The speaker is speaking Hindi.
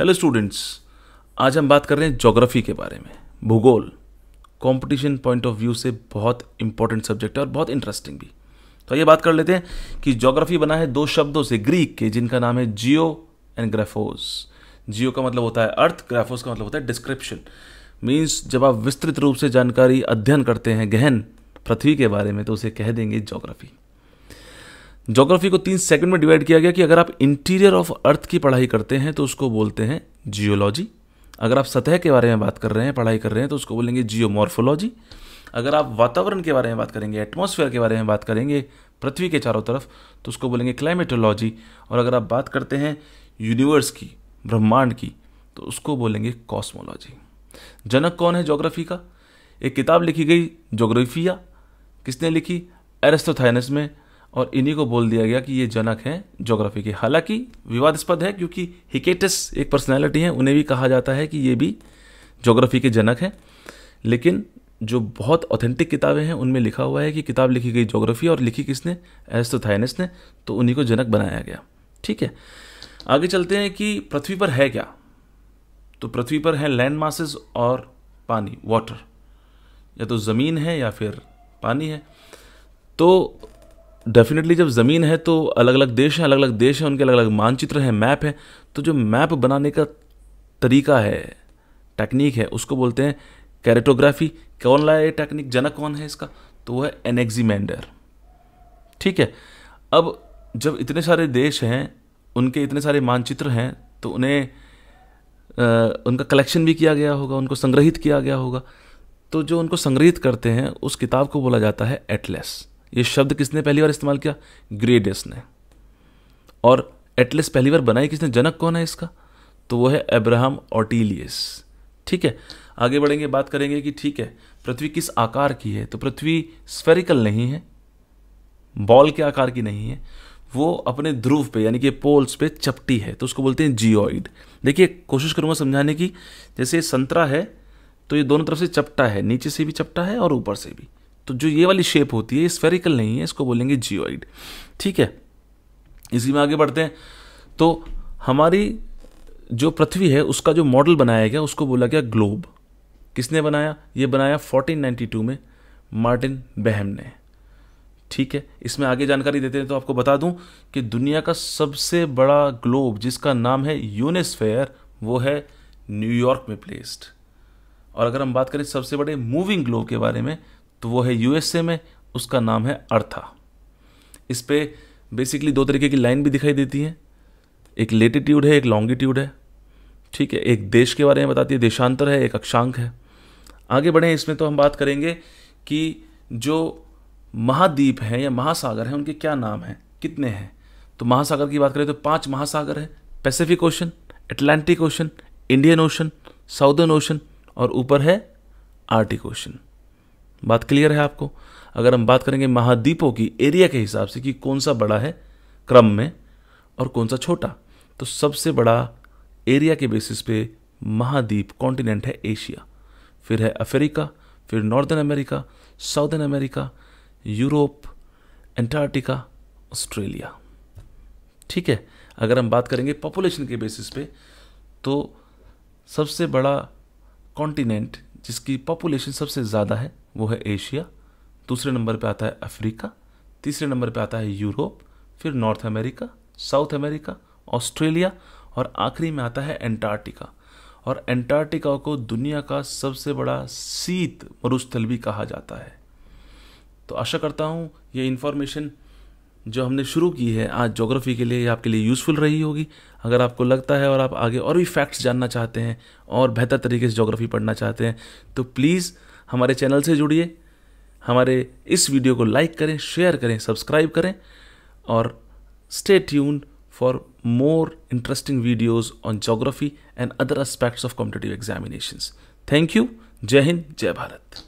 हेलो स्टूडेंट्स आज हम बात कर रहे हैं जोग्राफ़ी के बारे में भूगोल कंपटीशन पॉइंट ऑफ व्यू से बहुत इंपॉर्टेंट सब्जेक्ट है और बहुत इंटरेस्टिंग भी तो ये बात कर लेते हैं कि जोग्राफ़ी बना है दो शब्दों से ग्रीक के जिनका नाम है जियो एंड ग्राफोस जियो का मतलब होता है अर्थ ग्राफोस का मतलब होता है डिस्क्रिप्शन मीन्स जब आप विस्तृत रूप से जानकारी अध्ययन करते हैं गहन पृथ्वी के बारे में तो उसे कह देंगे जोग्राफ़ी जोग्राफी को तीन सेकंड में डिवाइड किया गया कि अगर आप इंटीरियर ऑफ अर्थ की पढ़ाई करते हैं तो उसको बोलते हैं जियोलॉजी अगर आप सतह के बारे में बात कर रहे हैं पढ़ाई कर रहे हैं तो उसको बोलेंगे जियोमॉर्फोलॉजी अगर आप वातावरण के बारे में बात करेंगे एटमोसफेयर के बारे में बात करेंगे पृथ्वी के चारों तरफ तो उसको बोलेंगे क्लाइमेटोलॉजी और अगर आप बात करते हैं यूनिवर्स की ब्रह्मांड की तो उसको बोलेंगे कॉस्मोलॉजी जनक कौन है जोग्राफी का एक किताब लिखी गई जोग्राफिया किसने लिखी एरेस्टोथाइनस में और इन्हीं को बोल दिया गया कि ये जनक हैं जोग्राफी के हालांकि विवादस्पद है क्योंकि हिकेटस एक पर्सनैलिटी है उन्हें भी कहा जाता है कि ये भी जोग्राफी के जनक हैं लेकिन जो बहुत ऑथेंटिक किताबें हैं उनमें लिखा हुआ है कि किताब लिखी गई जोग्राफी और लिखी किसने एस्तोथाइनस ने तो उन्हीं को जनक बनाया गया ठीक है आगे चलते हैं कि पृथ्वी पर है क्या तो पृथ्वी पर है लैंड मासेस और पानी वाटर या तो ज़मीन है या फिर पानी है तो डेफिनेटली जब ज़मीन है तो अलग अलग देश हैं अलग अलग देश हैं उनके अलग अलग मानचित्र हैं मैप हैं तो जो मैप बनाने का तरीका है टेक्निक है उसको बोलते हैं कैरेटोग्राफी कौन लाया ये टेक्निक जनक कौन है इसका तो वह है एनेक्जीमेंडर ठीक है अब जब इतने सारे देश हैं उनके इतने सारे मानचित्र हैं तो उन्हें आ, उनका कलेक्शन भी किया गया होगा उनको संग्रहित किया गया होगा तो जो उनको संग्रहित करते हैं उस किताब को बोला जाता है एटलेस ये शब्द किसने पहली बार इस्तेमाल किया ग्रेडियस ने और एटलिस पहली बार बनाई किसने जनक कौन है इसका तो वो है एब्राहम ऑटीलियस ठीक है आगे बढ़ेंगे बात करेंगे कि ठीक है पृथ्वी किस आकार की है तो पृथ्वी स्फेरिकल नहीं है बॉल के आकार की नहीं है वो अपने ध्रुव पे यानी कि पोल्स पे चपटी है तो उसको बोलते हैं जियोइड देखिए कोशिश करूँगा समझाने की जैसे संतरा है तो ये दोनों तरफ से चपटा है नीचे से भी चपटा है और ऊपर से भी तो जो ये वाली शेप होती है स्फेरिकल नहीं है इसको बोलेंगे जियोइड ठीक है इसी में आगे बढ़ते हैं तो हमारी जो पृथ्वी है उसका जो मॉडल बनाया गया उसको बोला गया ग्लोब किसने बनाया ये बनाया 1492 में मार्टिन बहम ने ठीक है इसमें आगे जानकारी देते हैं तो आपको बता दूं कि दुनिया का सबसे बड़ा ग्लोब जिसका नाम है यूनिस्फेयर वो है न्यूयॉर्क में प्लेस्ड और अगर हम बात करें सबसे बड़े मूविंग ग्लोब के बारे में तो वो है यूएसए में उसका नाम है अर्था इस पर बेसिकली दो तरीके की लाइन भी दिखाई देती है एक लेटिट्यूड है एक लॉन्गिट्यूड है ठीक है एक देश के बारे में बताती है देशांतर है एक अक्षांक है आगे बढ़ें इसमें तो हम बात करेंगे कि जो महाद्वीप हैं या महासागर हैं उनके क्या नाम हैं कितने हैं तो महासागर की बात करें तो पांच महासागर हैं Pacific Ocean Atlantic Ocean Indian Ocean Southern Ocean और ऊपर है आर्टिक ओशन बात क्लियर है आपको अगर हम बात करेंगे महाद्वीपों की एरिया के हिसाब से कि कौन सा बड़ा है क्रम में और कौन सा छोटा तो सबसे बड़ा एरिया के बेसिस पे महाद्वीप कॉन्टिनेंट है एशिया फिर है अफ्रीका फिर Northern America Southern America Europe Antarctica Australia ठीक है अगर हम बात करेंगे पॉपुलेशन के बेसिस पे तो सबसे बड़ा कॉन्टिनेंट जिसकी पॉपुलेशन सबसे ज़्यादा है वो है एशिया दूसरे नंबर पे आता है अफ्रीका तीसरे नंबर पे आता है यूरोप फिर North America South America Australia और आखिरी में आता है एंटार्क्टिका और एंटार्क्टिका को दुनिया का सबसे बड़ा शीत मरुस्थल भी कहा जाता है तो आशा करता हूँ ये इन्फॉर्मेशन जो हमने शुरू की है आज जोग्राफ़ी के लिए आपके लिए यूज़फुल रही होगी अगर आपको लगता है और आप आगे और भी फैक्ट्स जानना चाहते हैं और बेहतर तरीके से जोग्राफ़ी पढ़ना चाहते हैं तो प्लीज़ हमारे चैनल से जुड़िए हमारे इस वीडियो को लाइक करें शेयर करें सब्सक्राइब करें और stay tune for more interesting videos on geography and other aspects of competitive examinations thank you जय हिंद जय भारत